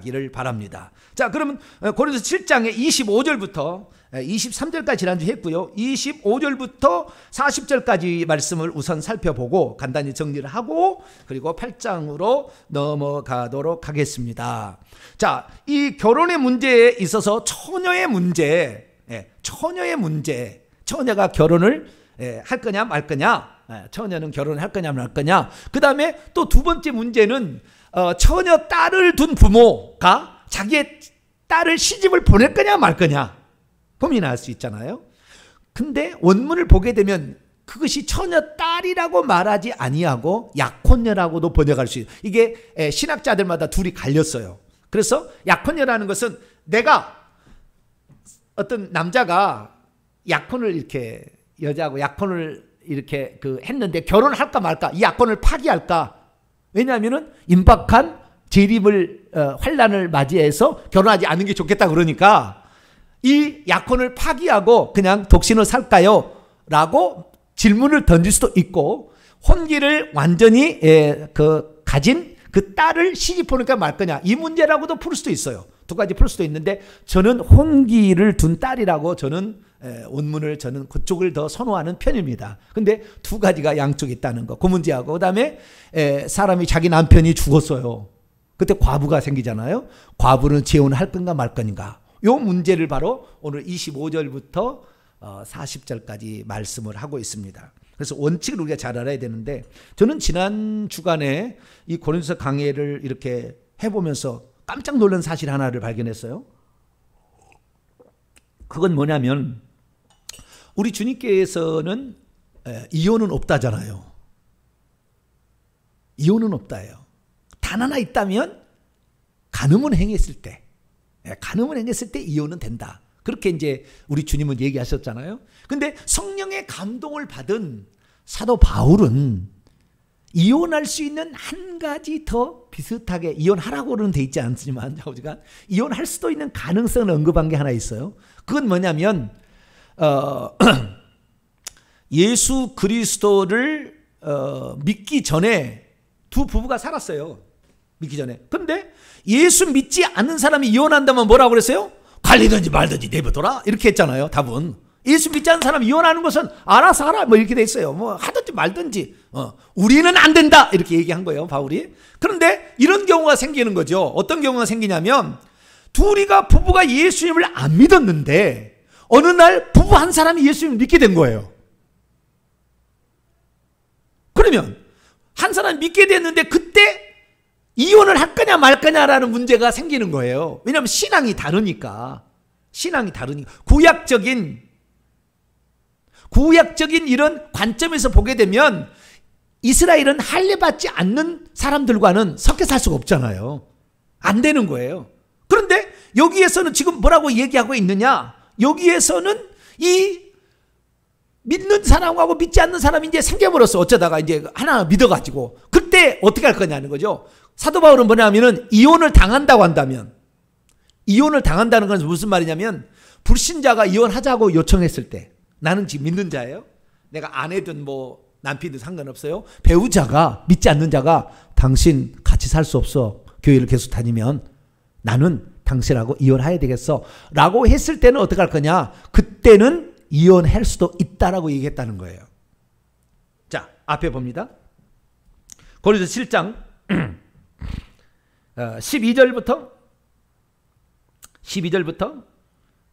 하기를 바랍니다. 자, 그러면 어, 고린도서 7장의 25절부터 23절까지 지난주 했고요. 25절부터 40절까지 말씀을 우선 살펴보고 간단히 정리를 하고 그리고 8장으로 넘어가도록 하겠습니다. 자, 이 결혼의 문제에 있어서 처녀의 문제, 예, 처녀의 문제, 처녀가 예, 예, 결혼을 할 거냐 말 거냐, 처녀는 결혼할 거냐 말 거냐. 그 다음에 또 두 번째 문제는 어, 처녀 딸을 둔 부모가 자기의 딸을 시집을 보낼 거냐 말 거냐 고민할 수 있잖아요. 근데 원문을 보게 되면 그것이 처녀 딸이라고 말하지 아니하고 약혼녀라고도 번역할 수 있어요. 이게 신학자들마다 둘이 갈렸어요. 그래서 약혼녀라는 것은 내가 어떤 남자가 약혼을 이렇게 여자하고 약혼을 이렇게 그 했는데 결혼할까 말까 이 약혼을 파기할까 왜냐하면 임박한 재립을 어, 환란을 맞이해서 결혼하지 않는 게 좋겠다 그러니까 이 약혼을 파기하고 그냥 독신을 살까요? 라고 질문을 던질 수도 있고 혼기를 완전히 예, 그 가진 그 딸을 시집보니까 말 거냐 이 문제라고도 풀 수도 있어요. 두 가지 풀 수도 있는데 저는 홍기를 둔 딸이라고 저는 원문을 저는 그쪽을 더 선호하는 편입니다. 근데 두 가지가 양쪽 있다는 거. 그 문제하고 그다음에 사람이 자기 남편이 죽었어요. 그때 과부가 생기잖아요. 과부는 재혼할 건가 말 건가. 요 문제를 바로 오늘 25절부터 40절까지 어, 말씀을 하고 있습니다. 그래서 원칙을 우리가 잘 알아야 되는데 저는 지난 주간에 이 고린도서 강의를 이렇게 해보면서 깜짝 놀란 사실 하나를 발견했어요. 그건 뭐냐면 우리 주님께서는 이혼은 없다잖아요. 이혼은 없다예요. 단 하나 있다면 간음은 행했을 때, 간음은 행했을 때 이혼은 된다. 그렇게 이제 우리 주님은 얘기하셨잖아요. 근데 성령의 감동을 받은 사도 바울은 이혼할 수 있는 한 가지 더 비슷하게 이혼하라고는 돼 있지 않지만 좌우지가 이혼할 수도 있는 가능성을 언급한 게 하나 있어요. 그건 뭐냐면 어, 예수 그리스도를 어, 믿기 전에 두 부부가 살았어요. 믿기 전에. 근데 예수 믿지 않는 사람이 이혼한다면 뭐라고 그랬어요? 갈리든지 말든지 내버둬라 이렇게 했잖아요. 답은. 예수 믿지 않는 사람 이혼하는 것은 알아서 하라 뭐 이렇게 돼 있어요. 뭐 하든지 말든지 어, 우리는 안 된다 이렇게 얘기한 거예요 바울이. 그런데 이런 경우가 생기는 거죠. 어떤 경우가 생기냐면 둘이가 부부가 예수님을 안 믿었는데 어느 날 부부 한 사람이 예수님을 믿게 된 거예요. 그러면 한 사람 믿게 됐는데 그때 이혼을 할 거냐 말 거냐라는 문제가 생기는 거예요. 왜냐하면 신앙이 다르니까. 신앙이 다르니까. 구약적인 구약적인 이런 관점에서 보게 되면 이스라엘은 할례받지 않는 사람들과는 섞여 살 수가 없잖아요. 안 되는 거예요. 그런데 여기에서는 지금 뭐라고 얘기하고 있느냐? 여기에서는 이 믿는 사람하고 믿지 않는 사람이 이제 생겨버렸어. 어쩌다가 이제 하나 믿어가지고. 그때 어떻게 할 거냐는 거죠. 사도 바울은 뭐냐면은 이혼을 당한다고 한다면, 이혼을 당한다는 건 무슨 말이냐면, 불신자가 이혼하자고 요청했을 때, 나는 지금 믿는 자예요. 내가 아내든 뭐 남편이든 상관없어요. 배우자가 믿지 않는 자가 당신 같이 살 수 없어. 교회를 계속 다니면 나는 당신하고 이혼해야 되겠어. 라고 했을 때는 어떻게 할 거냐? 그때는 이혼할 수도 있다라고 얘기했다는 거예요. 자, 앞에 봅니다. 고린도 7장 12절부터 12절부터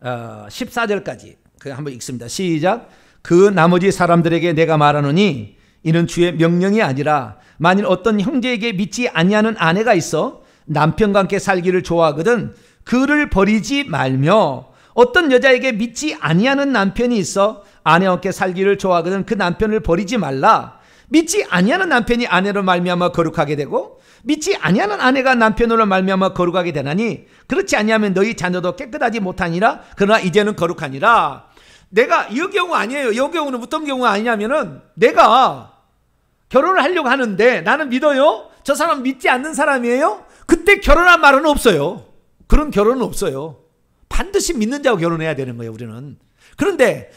14절까지 그 한번 읽습니다. 시작. 그 나머지 사람들에게 내가 말하노니 이는 주의 명령이 아니라 만일 어떤 형제에게 믿지 아니하는 아내가 있어 남편과 함께 살기를 좋아하거든 그를 버리지 말며 어떤 여자에게 믿지 아니하는 남편이 있어 아내와 함께 살기를 좋아하거든 그 남편을 버리지 말라. 믿지 아니하는 남편이 아내로 말미암아 거룩하게 되고 믿지 아니하는 아내가 남편으로 말미암아 거룩하게 되나니 그렇지 아니하면 너희 자녀도 깨끗하지 못하니라 그러나 이제는 거룩하니라 내가 이 경우 아니에요. 이 경우는 어떤 경우가 아니냐면은 내가 결혼을 하려고 하는데 나는 믿어요. 저 사람 믿지 않는 사람이에요. 그때 결혼한 말은 없어요. 그런 결혼은 없어요. 반드시 믿는 자고 결혼해야 되는 거예요. 우리는. 그런데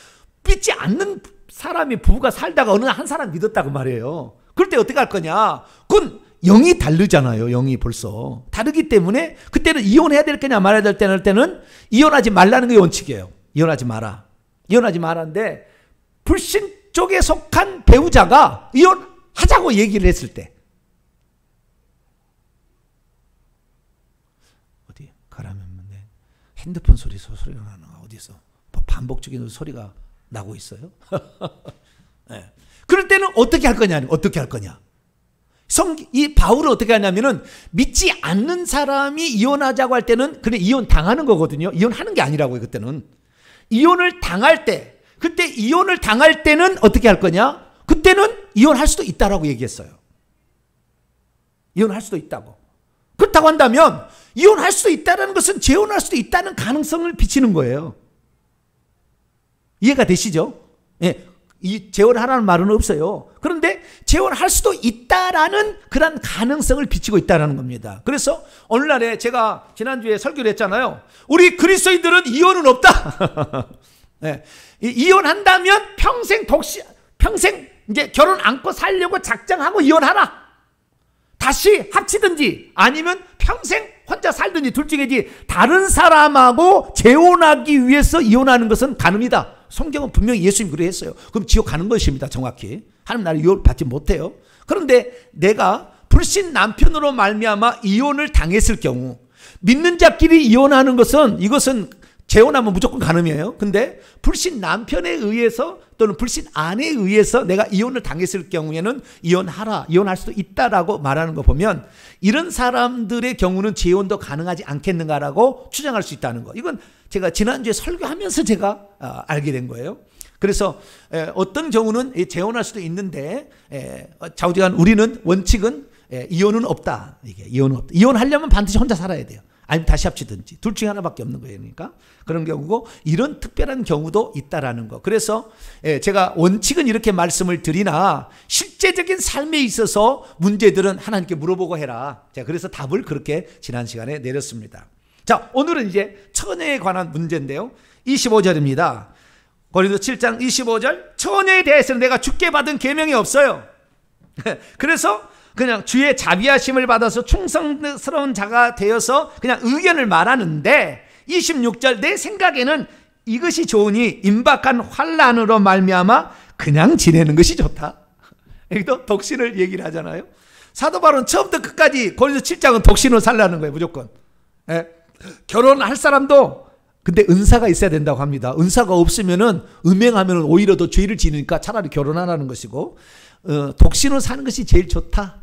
믿지 않는 사람이 부부가 살다가 어느 한 사람 믿었다고 말해요 그럴 때 어떻게 할 거냐? 그건 영이 다르잖아요. 영이 벌써 다르기 때문에 그때는 이혼해야 될 거냐 말아야 될 때는 이혼하지 말라는 게 원칙이에요. 이혼하지 마라. 이혼하지 말았는데 불신 쪽에 속한 배우자가 이혼하자고 얘기를 했을 때 어디 가라면 핸드폰 소리 소리가 나는가 어디서 뭐 반복적인 소리가 나고 있어요. 네. 그럴 때는 어떻게 할 거냐 어떻게 할 거냐 성, 이 바울은 어떻게 하냐면은 믿지 않는 사람이 이혼하자고 할 때는 그래 이혼 당하는 거거든요. 이혼하는 게 아니라고요, 그때는. 이혼을 당할 때 그때 이혼을 당할 때는 어떻게 할 거냐? 그때는 이혼할 수도 있다라고 얘기했어요. 이혼할 수도 있다고. 그렇다고 한다면 이혼할 수도 있다는 것은 재혼할 수도 있다는 가능성을 비치는 거예요. 이해가 되시죠? 예. 이 재혼하라는 말은 없어요. 그런데 재혼할 수도 있다라는 그런 가능성을 비치고 있다라는 겁니다. 그래서 오늘날에 제가 지난주에 설교를 했잖아요. 우리 그리스도인들은 이혼은 없다. 네. 이혼한다면 평생 독시 평생 이제 결혼 안고 살려고 작정하고 이혼하라. 다시 합치든지 아니면 평생 혼자 살든지 둘 중에지 다른 사람하고 재혼하기 위해서 이혼하는 것은 가늠이다. 성경은 분명히 예수님 그래 했어요. 그럼 지옥 가는 것입니다. 정확히. 하나님 나를 유혹 받지 못해요. 그런데 내가 불신 남편으로 말미암아 이혼을 당했을 경우 믿는 자끼리 이혼하는 것은 이것은 재혼하면 무조건 가늠이에요. 근데 불신 남편에 의해서 또는 불신 아내에 의해서 내가 이혼을 당했을 경우에는 이혼하라, 이혼할 수도 있다라고 말하는 거 보면 이런 사람들의 경우는 재혼도 가능하지 않겠는가라고 추정할 수 있다는 거. 이건 제가 지난주에 설교하면서 제가 아, 알게 된 거예요. 그래서 어떤 경우는 재혼할 수도 있는데 어, 자우지간 우리는 원칙은 이혼은 없다. 이게 이혼은 없다. 이혼하려면 반드시 혼자 살아야 돼요. 아니면 다시 합치든지 둘 중에 하나밖에 없는 거예요. 그러니까 그런 경우고 이런 특별한 경우도 있다라는 거. 그래서 제가 원칙은 이렇게 말씀을 드리나 실제적인 삶에 있어서 문제들은 하나님께 물어보고 해라. 자, 그래서 답을 그렇게 지난 시간에 내렸습니다. 자, 오늘은 이제 천혜에 관한 문제인데요. 25절입니다. 고린도 7장 25절 처녀에 대해서는 내가 죽게 받은 계명이 없어요. 그래서 그냥 주의 자비하심을 받아서 충성스러운 자가 되어서 그냥 의견을 말하는데 26절 내 생각에는 이것이 좋으니 임박한 환란으로 말미암아 그냥 지내는 것이 좋다. 여기도 독신을 얘기를 하잖아요. 사도 바울 처음부터 끝까지 고린도 7장은 독신으로 살라는 거예요, 무조건. 예. 결혼할 사람도 근데 은사가 있어야 된다고 합니다. 은사가 없으면은 음행하면 오히려 더 죄를 지니까 차라리 결혼하라는 것이고 어, 독신으로 사는 것이 제일 좋다.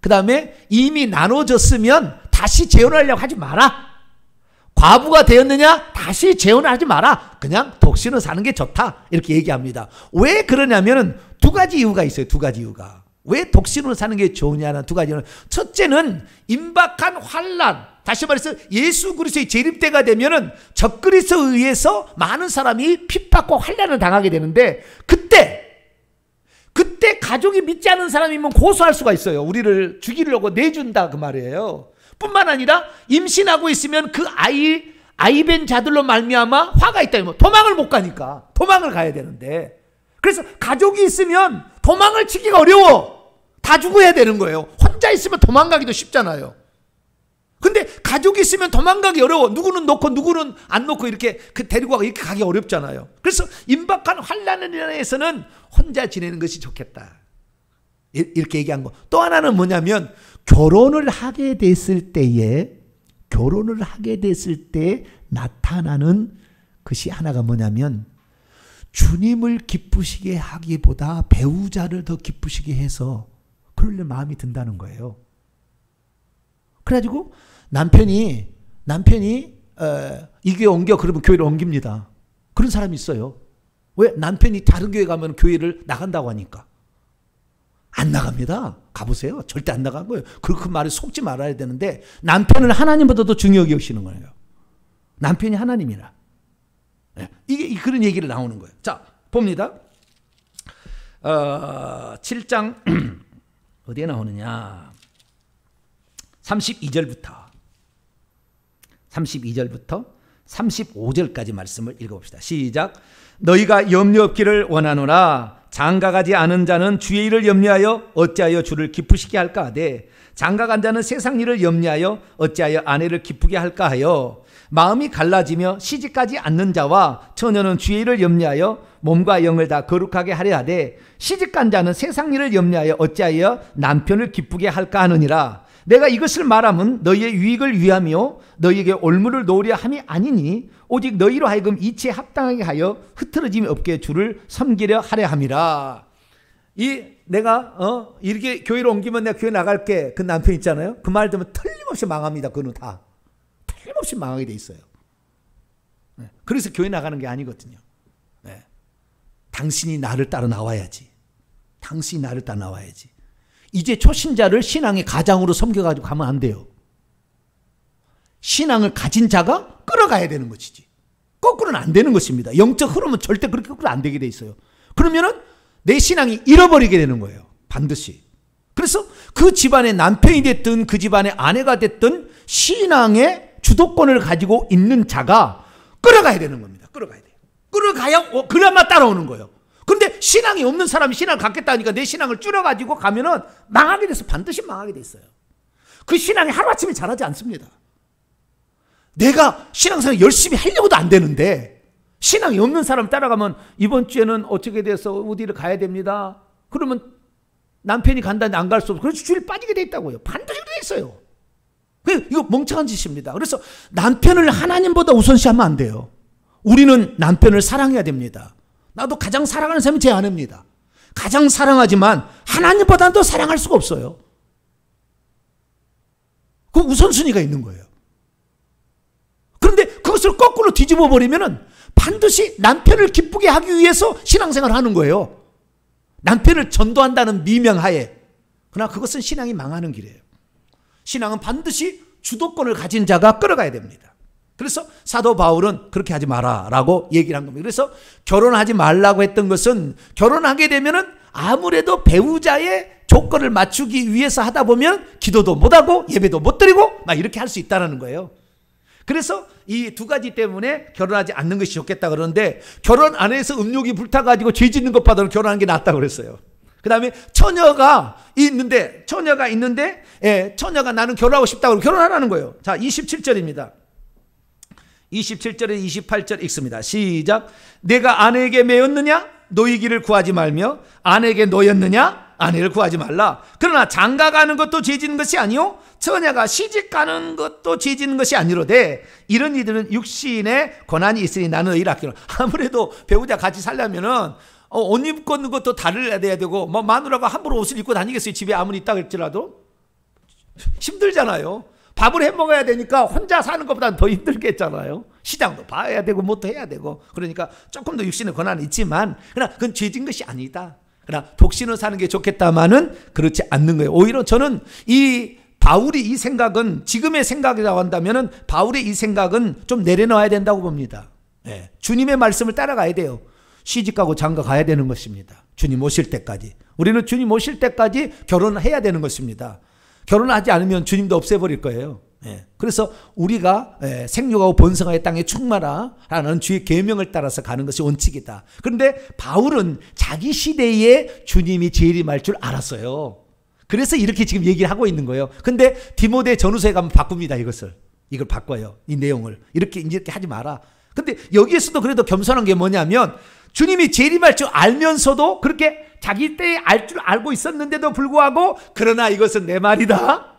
그 다음에 이미 나눠졌으면 다시 재혼하려고 하지 마라. 과부가 되었느냐? 다시 재혼 하지 마라. 그냥 독신으로 사는 게 좋다. 이렇게 얘기합니다. 왜그러냐면두 가지 이유가 있어요. 두 가지 이유가. 왜 독신으로 사는 게 좋으냐는 두 가지는 첫째는 임박한 환란 다시 말해서 예수 그리스도의 재림때가 되면은 적그리스도에 의해서 많은 사람이 핍박과 환란을 당하게 되는데 그때 그때 가족이 믿지 않은 사람이면 고소할 수가 있어요. 우리를 죽이려고 내준다 그 말이에요. 뿐만 아니라 임신하고 있으면 그 아이 아이벤 자들로 말미암아 화가 있다. 면 뭐 도망을 못 가니까 도망을 가야 되는데 그래서 가족이 있으면 도망을 치기가 어려워. 다 죽어야 되는 거예요. 혼자 있으면 도망가기도 쉽잖아요. 근데 가족이 있으면 도망가기 어려워. 누구는 놓고 누구는 안 놓고 이렇게 그 데리고 가고 이렇게 가기 어렵잖아요. 그래서 임박한 환란을 서는 혼자 지내는 것이 좋겠다. 이렇게 얘기한 거. 또 하나는 뭐냐면 결혼을 하게 됐을 때에 결혼을 하게 됐을 때 나타나는 것이 하나가 뭐냐면 주님을 기쁘시게 하기보다 배우자를 더 기쁘시게 해서 토요일날 마음이 든다는 거예요. 그래가지고 남편이 남편이 어, 이 교회 옮겨 그러면 교회를 옮깁니다. 그런 사람이 있어요. 왜 남편이 다른 교회 가면 교회를 나간다고 하니까 안 나갑니다. 가보세요. 절대 안 나간 거예요. 그그 그 말을 속지 말아야 되는데 남편을 하나님보다도 중요하게 여시는 거예요. 남편이 하나님이라. 예, 이게 그런 얘기를 나오는 거예요. 자 봅니다. 어, 7장 어디에 나오느냐? 32절부터 32절부터 35절까지 말씀을 읽어봅시다. 시작. 너희가 염려 없기를 원하노라. 장가가지 않은 자는 주의 일을 염려하여 어찌하여 주를 기쁘시게 할까 하되 장가간 자는 세상 일을 염려하여 어찌하여 아내를 기쁘게 할까 하여 마음이 갈라지며 시집까지 않는 자와 처녀는 주의 일을 염려하여 몸과 영을 다 거룩하게 하려하되 시집간 자는 세상 일을 염려하여 어찌하여 남편을 기쁘게 할까 하느니라 내가 이것을 말함은 너희의 유익을 위함이요 너희에게 올무를 놓으려 함이 아니니 오직 너희로 하여금 이치에 합당하게 하여 흐트러짐이 없게 주를 섬기려 하려 함이라 이 내가 어 이렇게 교회로 옮기면 내가 교회 나갈게 그 남편 있잖아요 그 말 들으면 틀림없이 망합니다 그는 다 틀림없이 망하게 돼 있어요 네. 그래서 교회 나가는 게 아니거든요 당신이 나를 따라 나와야지. 당신이 나를 따라 나와야지. 이제 초신자를 신앙의 가장으로 섬겨가지고 가면 안 돼요. 신앙을 가진 자가 끌어가야 되는 것이지. 거꾸로는 안 되는 것입니다. 영적 흐름은 절대 그렇게 거꾸로 안 되게 돼 있어요. 그러면은 내 신앙이 잃어버리게 되는 거예요. 반드시. 그래서 그 집안의 남편이 됐든 그 집안의 아내가 됐든 신앙의 주도권을 가지고 있는 자가 끌어가야 되는 겁니다. 끌어가야 돼. 요 끌어가야 어, 그나마 따라오는 거예요. 그런데 신앙이 없는 사람이 신앙 을 갖겠다 니까내 신앙을 줄여가지고 가면은 망하게 돼서 반드시 망하게 돼 있어요. 그 신앙이 하루아침에 자라지 않습니다. 내가 신앙생활 열심히 하려고도 안 되는데 신앙이 없는 사람 따라가면 이번 주에는 어떻게 돼서 어디를 가야 됩니다. 그러면 남편이 간다는데 안 갈 수 없어. 그래서 주일 빠지게 돼 있다고요. 반드시 그래 있어요. 이거 멍청한 짓입니다. 그래서 남편을 하나님보다 우선시하면 안 돼요. 우리는 남편을 사랑해야 됩니다. 나도 가장 사랑하는 사람이 제 아내입니다. 가장 사랑하지만 하나님보다는 더 사랑할 수가 없어요. 그 우선순위가 있는 거예요. 그런데 그것을 거꾸로 뒤집어 버리면은 반드시 남편을 기쁘게 하기 위해서 신앙생활을 하는 거예요. 남편을 전도한다는 미명하에. 그러나 그것은 신앙이 망하는 길이에요. 신앙은 반드시 주도권을 가진 자가 끌어가야 됩니다. 그래서 사도 바울은 그렇게 하지 마라라고 얘기를 한 겁니다. 그래서 결혼하지 말라고 했던 것은 결혼하게 되면은 아무래도 배우자의 조건을 맞추기 위해서 하다 보면 기도도 못하고 예배도 못 드리고 막 이렇게 할 수 있다라는 거예요. 그래서 이 두 가지 때문에 결혼하지 않는 것이 좋겠다 그러는데 결혼 안에서 음욕이 불타가지고 죄 짓는 것 봐도 결혼하는 게 낫다 고 그랬어요. 그 다음에 처녀가 있는데, 처녀가 있는데, 예, 처녀가 나는 결혼하고 싶다고 결혼하라는 거예요. 자, 27절입니다. 27절에 28절 읽습니다. 시작. 내가 아내에게 매였느냐? 노이 길을 구하지 말며 아내에게 노였느냐? 아내를 구하지 말라. 그러나 장가 가는 것도 죄지는 것이 아니요 처녀가 시집 가는 것도 죄지는 것이 아니로되 이런 이들은 육신의 권한이 있으니 나는 의를 아끼 아무래도 배우자 같이 살려면은 어, 옷 입고 있는 것도 다를 내야 되고 뭐 마누라가 함부로 옷을 입고 다니겠어요 집에 아무리 있다 할지라도 힘들잖아요. 밥을 해 먹어야 되니까 혼자 사는 것보다는 더 힘들겠잖아요. 시장도 봐야 되고 뭐도 해야 되고 그러니까 조금 더 육신의 권한이 있지만 그러나 그건 죄진 것이 아니다. 그러나 독신을 사는 게 좋겠다마는 그렇지 않는 거예요. 오히려 저는 이 바울이 이 생각은 지금의 생각이라고 한다면 바울의 이 생각은 좀 내려놔야 된다고 봅니다. 예. 주님의 말씀을 따라가야 돼요. 시집가고 장가 가야 되는 것입니다. 주님 오실 때까지. 우리는 주님 오실 때까지 결혼해야 되는 것입니다. 결혼하지 않으면 주님도 없애버릴 거예요. 예. 그래서 우리가 예, 생육하고 번성하여 땅에 충만하라는 주의 계명을 따라서 가는 것이 원칙이다. 그런데 바울은 자기 시대에 주님이 재림할 줄 알았어요. 그래서 이렇게 지금 얘기를 하고 있는 거예요. 근데 디모데 전후서에 가면 바꿉니다 이것을 이걸 바꿔요 이 내용을 이렇게 이렇게 하지 마라. 근데 여기에서도 그래도 겸손한 게 뭐냐면 주님이 재림할 줄 알면서도 그렇게 자기 때에 알 줄 알고 있었는데도 불구하고 그러나 이것은 내 말이다.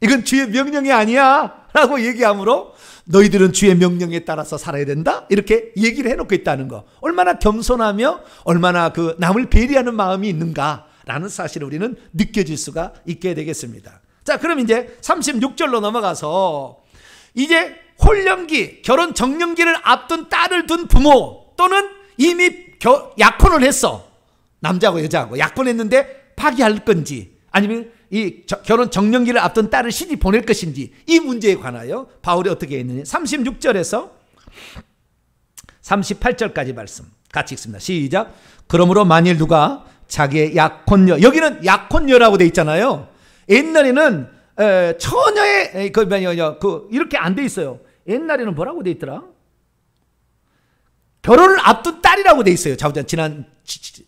이건 주의 명령이 아니야. 라고 얘기하므로 너희들은 주의 명령에 따라서 살아야 된다. 이렇게 얘기를 해놓고 있다는 거. 얼마나 겸손하며 얼마나 그 남을 배려하는 마음이 있는가라는 사실을 우리는 느껴질 수가 있게 되겠습니다. 자, 그럼 이제 36절로 넘어가서 이제 홀령기, 결혼 정령기를 앞둔 딸을 둔 부모 또는 이미 겨, 약혼을 했어. 남자하고 여자하고 약혼했는데 파기할 건지 아니면 이 저, 결혼 정령기를 앞둔 딸을 시집 보낼 것인지 이 문제에 관하여 바울이 어떻게 했느냐. 36절에서 38절까지 말씀 같이 읽습니다. 시작. 그러므로 만일 누가 자기의 약혼녀 여기는 약혼녀라고 돼 있잖아요. 옛날에는 에, 처녀의 에, 그, 뭐, 뭐, 뭐, 그 이렇게 안 돼 있어요. 옛날에는 뭐라고 돼 있더라? 결혼을 앞둔 딸이라고 돼 있어요. 자부자 지난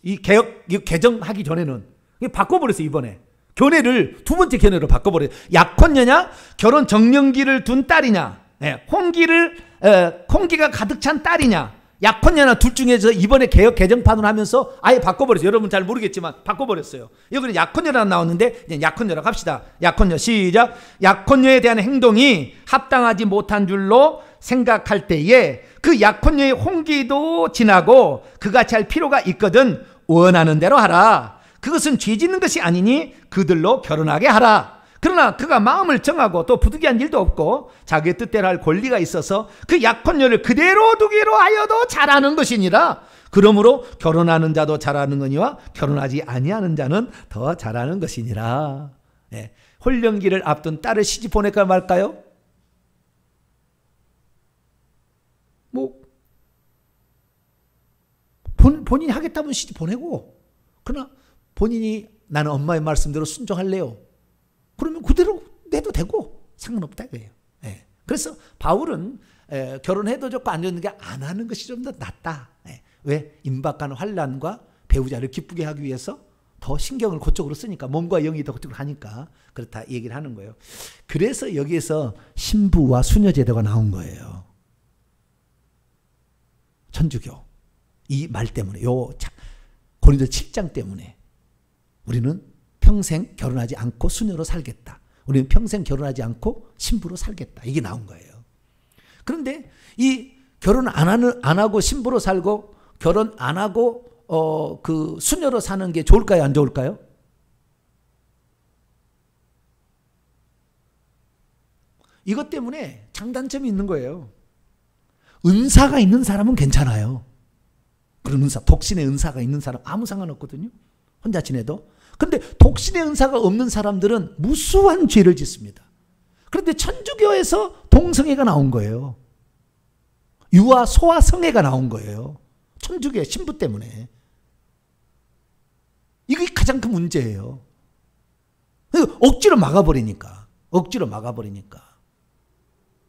이 개혁 이 개정하기 전에는 바꿔버렸어 이번에 교내를 두 번째 견해로 바꿔버려요. 약혼녀냐 결혼 정년기를 둔 딸이냐 예, 홍기를 에, 홍기가 가득 찬 딸이냐 약혼녀나 둘 중에서 이번에 개혁 개정판을 하면서 아예 바꿔버렸어요. 여러분 잘 모르겠지만 바꿔버렸어요. 여기는 약혼녀라 나왔는데 약혼녀라 갑시다. 약혼녀 시작. 약혼녀에 대한 행동이 합당하지 못한 줄로 생각할 때에 그 약혼녀의 홍기도 지나고 그같이 할 필요가 있거든 원하는 대로 하라. 그것은 죄 짓는 것이 아니니 그들로 결혼하게 하라. 그러나 그가 마음을 정하고 또 부득이한 일도 없고 자기 뜻대로 할 권리가 있어서 그 약혼녀를 그대로 두기로 하여도 잘하는 것이니라. 그러므로 결혼하는 자도 잘하는 거니와 결혼하지 아니하는 자는 더 잘하는 것이니라. 예. 훈련기를 앞둔 딸을 시집 보낼까 말까요? 뭐 본, 본인이 하겠다면 시집 보내고 그러나 본인이 나는 엄마의 말씀대로 순종할래요. 그러면 그대로 내도 되고 상관없다 이거예요. 예. 그래서 바울은 에, 결혼해도 좋고 안 되는 게 안 하는 것이 좀 더 낫다. 예. 왜? 임박한 환란과 배우자를 기쁘게 하기 위해서 더 신경을 그쪽으로 쓰니까 몸과 영이 더 그쪽으로 하니까 그렇다 얘기를 하는 거예요. 그래서 여기에서 신부와 수녀 제도가 나온 거예요. 천주교 이 말 때문에 요 고린도 7장 때문에 우리는 평생 결혼하지 않고 수녀로 살겠다. 우리는 평생 결혼하지 않고 신부로 살겠다. 이게 나온 거예요. 그런데 이 결혼 안, 하는, 안 하고 신부로 살고 결혼 안 하고 어, 그 수녀로 사는 게 좋을까요? 안 좋을까요? 이것 때문에 장단점이 있는 거예요. 은사가 있는 사람은 괜찮아요. 그런 은사, 독신의 은사가 있는 사람 아무 상관없거든요. 혼자 지내도. 근데 독신의 은사가 없는 사람들은 무수한 죄를 짓습니다. 그런데 천주교에서 동성애가 나온 거예요. 유아, 소아, 성애가 나온 거예요. 천주교 의 신부 때문에. 이게 가장 큰 문제예요. 억지로 막아버리니까. 억지로 막아버리니까.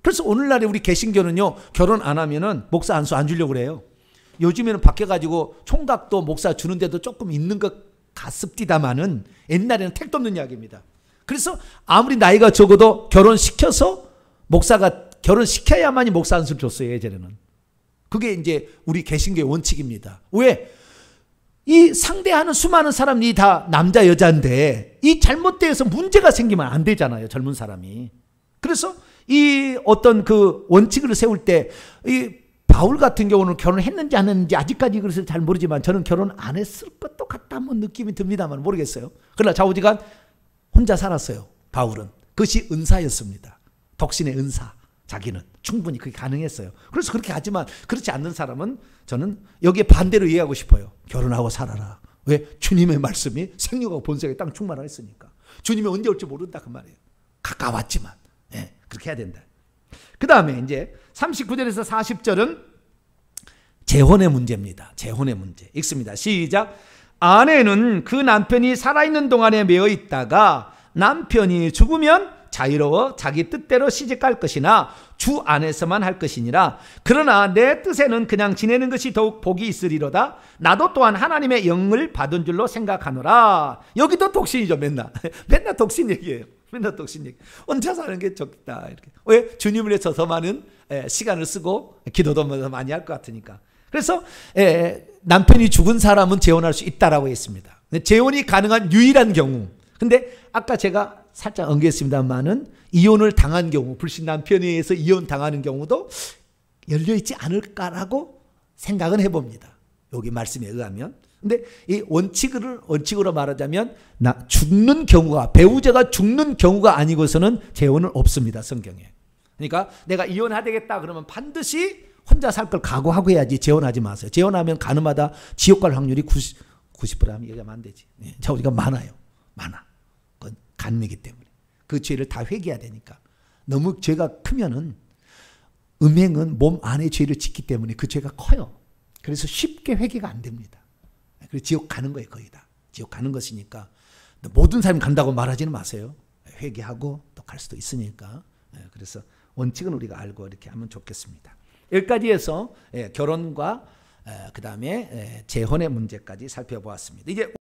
그래서 오늘날에 우리 개신교는요, 결혼 안 하면은 목사 안수 안 주려고 그래요. 요즘에는 바뀌어가지고 총각도 목사 주는데도 조금 있는 것 가습디다마는 옛날에는 택도 없는 이야기입니다. 그래서 아무리 나이가 적어도 결혼시켜서 목사가 결혼시켜야만이 목사 안수를 줬어요. 예전에는. 그게 이제 우리 개신교의 원칙입니다. 왜? 이 상대하는 수많은 사람이 다 남자 여자인데 이잘못되어서 문제가 생기면 안 되잖아요. 젊은 사람이. 그래서 이 어떤 그 원칙을 세울 때이 바울 같은 경우는 결혼했는지 안 했는지 아직까지 그것을 잘 모르지만 저는 결혼 안 했을 것도 같다 한번 느낌이 듭니다만 모르겠어요. 그러나 자우지간 혼자 살았어요. 바울은. 그것이 은사였습니다. 독신의 은사. 자기는 충분히 그게 가능했어요. 그래서 그렇게 하지만 그렇지 않는 사람은 저는 여기에 반대로 이해하고 싶어요. 결혼하고 살아라. 왜? 주님의 말씀이 생육하고 본색에 땅 충만하고 으니까 주님이 언제 올지 모른다 그 말이에요. 가까웠지만. 예, 그렇게 해야 된다. 그 다음에 이제 39절에서 40절은 재혼의 문제입니다. 재혼의 문제. 읽습니다. 시작. 아내는 그 남편이 살아있는 동안에 매여 있다가 남편이 죽으면 자유로워 자기 뜻대로 시집갈 것이나 주 안에서만 할 것이니라. 그러나 내 뜻에는 그냥 지내는 것이 더욱 복이 있으리로다. 나도 또한 하나님의 영을 받은 줄로 생각하노라. 여기도 독신이죠, 맨날. 맨날 독신 얘기예요. 맨날 독신 얘기. 혼자 사는 게 좋겠다. 이렇게. 왜? 주님을 위해서 더 많은 예, 시간을 쓰고 기도도 많이 할 것 같으니까. 그래서 에, 예, 남편이 죽은 사람은 재혼할 수 있다라고 했습니다. 재혼이 가능한 유일한 경우. 근데 아까 제가 살짝 언급했습니다만은 이혼을 당한 경우, 불신 남편에 의해서 이혼 당하는 경우도 열려 있지 않을까라고 생각은 해봅니다. 여기 말씀에 의하면. 근데 이 원칙을 원칙으로 말하자면 나 죽는 경우가 배우자가 죽는 경우가 아니고서는 재혼은 없습니다 성경에. 그러니까 내가 이혼하되겠다 그러면 반드시 혼자 살 걸 각오하고 해야지 재혼하지 마세요. 재혼하면 가늠하다 지옥 갈 확률이 90, 90%라면 얘기하면 안 되지. 예. 자, 우리가 많아요. 많아. 그건 간음이기 때문에. 그 죄를 다 회개해야 되니까. 너무 죄가 크면은 음행은 몸 안에 죄를 짓기 때문에 그 죄가 커요. 그래서 쉽게 회개가 안 됩니다. 네, 그래서 지옥 가는 거예요, 거의 다. 지옥 가는 것이니까. 모든 사람이 간다고 말하지는 마세요. 네, 회개하고 또 갈 수도 있으니까. 그래서 원칙은 우리가 알고 이렇게 하면 좋겠습니다. 여기까지 해서 예, 결혼과 어, 그 다음에 예, 재혼의 문제까지 살펴보았습니다. 이제